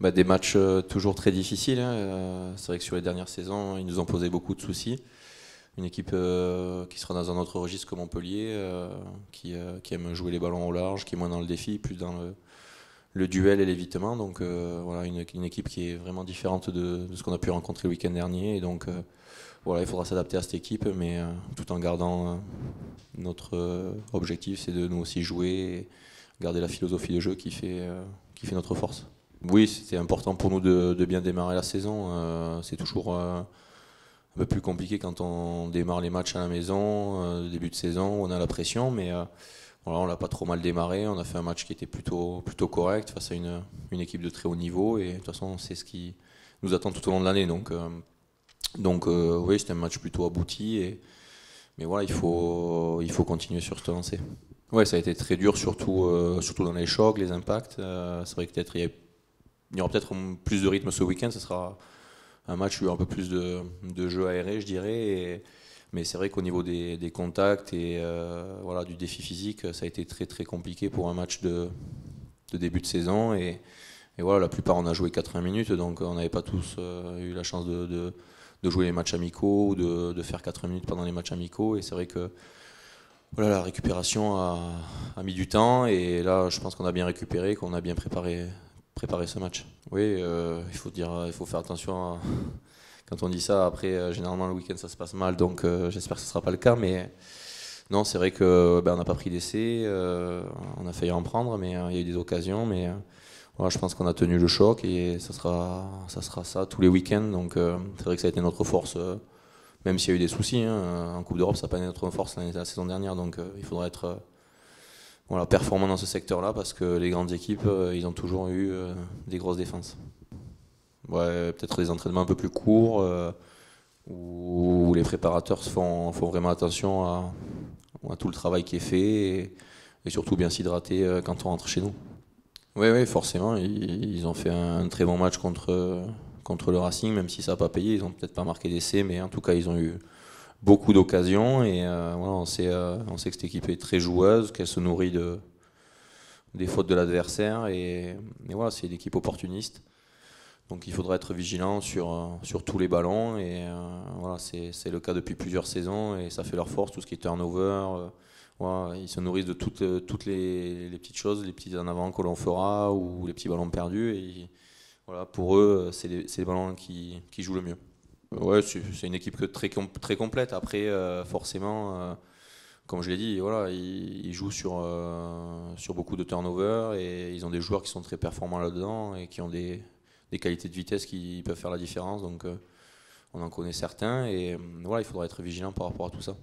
Bah, des matchs euh, toujours très difficiles. Hein. Euh, c'est vrai que sur les dernières saisons, ils nous ont posé beaucoup de soucis. Une équipe euh, qui sera dans un autre registre que Montpellier, qui, aime jouer les ballons au large, qui est moins dans le défi, plus dans le, duel et l'évitement. Donc voilà, une, équipe qui est vraiment différente de, ce qu'on a pu rencontrer le week-end dernier. Et donc voilà, il faudra s'adapter à cette équipe, mais tout en gardant notre objectif, c'est de nous aussi jouer et garder la philosophie de jeu qui fait, qui fait notre force. Oui, c'était important pour nous de, bien démarrer la saison. Euh, c'est toujours euh, un peu plus compliqué quand on démarre les matchs à la maison, au euh, début de saison, on a la pression, mais voilà, on l'a pas trop mal démarré. On a fait un match qui était plutôt, plutôt correct face à une, équipe de très haut niveau, et de toute façon, c'est ce qui nous attend tout au long de l'année. Donc, donc oui, c'était un match plutôt abouti, et, mais voilà, il faut, il faut continuer sur ce lancée. Ouais, ça a été très dur, surtout, surtout dans les chocs, les impacts. c'est vrai que peut-être il y a il y aura peut-être plus de rythme ce week-end. Ce sera un match où il y un peu plus de, de jeu aéré, je dirais. mais c'est vrai qu'au niveau des, contacts et euh, voilà, du défi physique, ça a été très très compliqué pour un match de, début de saison. Et, voilà, la plupart on a joué 80 minutes, donc on n'avait pas tous euh, eu la chance de, jouer les matchs amicaux ou de, faire 80 minutes pendant les matchs amicaux. Et c'est vrai que voilà, la récupération a, a mis du temps. Et là, je pense qu'on a bien récupéré, qu'on a bien préparé préparer ce match. Oui, euh, il, faut dire, il faut faire attention quand on dit ça. Après, euh, généralement, le week-end, ça se passe mal, donc euh, j'espère que ce ne sera pas le cas. Mais non, c'est vrai qu'on ben, n'a pas pris d'essai, on a failli en prendre, mais il y a eu des occasions. Mais je pense qu'on a tenu le choc et ça sera ça, sera ça tous les week-ends. Donc c'est vrai que ça a été notre force même s'il y a eu des soucis. Hein, en Coupe d'Europe, ça n'a pas été notre force la saison dernière, donc il faudra être performant dans ce secteur-là parce que les grandes équipes, euh, ils ont toujours eu euh, des grosses défenses. Ouais, peut-être des entraînements un peu plus courts euh, où, les préparateurs font, vraiment attention à, tout le travail qui est fait et, surtout bien s'hydrater quand on rentre chez nous. Oui, forcément, ils, ont fait un, très bon match contre, contre le Racing, même si ça n'a pas payé, ils n'ont peut-être pas marqué d'essai, mais en tout cas, ils ont eu, beaucoup d'occasions et euh, euh, on, sait, que cette équipe est très joueuse, qu'elle se nourrit des fautes de l'adversaire et, voilà, c'est une équipe opportuniste. Donc il faudra être vigilant sur, euh, tous les ballons et voilà, c'est le cas depuis plusieurs saisons et ça fait leur force, tout ce qui est turnover. ils se nourrissent de toutes, toutes les, petites choses, les petits en avant que l'on fera ou les petits ballons perdus. Et, voilà, pour eux, c'est les, ballons qui jouent le mieux. Ouais, c'est une équipe très, très complète. Après, euh, forcément, euh, comme je l'ai dit, voilà, ils, jouent sur, euh, sur beaucoup de turnover et ils ont des joueurs qui sont très performants là-dedans et qui ont des, des, qualités de vitesse qui peuvent faire la différence. Donc, on en connaît certains et voilà, il faudra être vigilant par rapport à tout ça.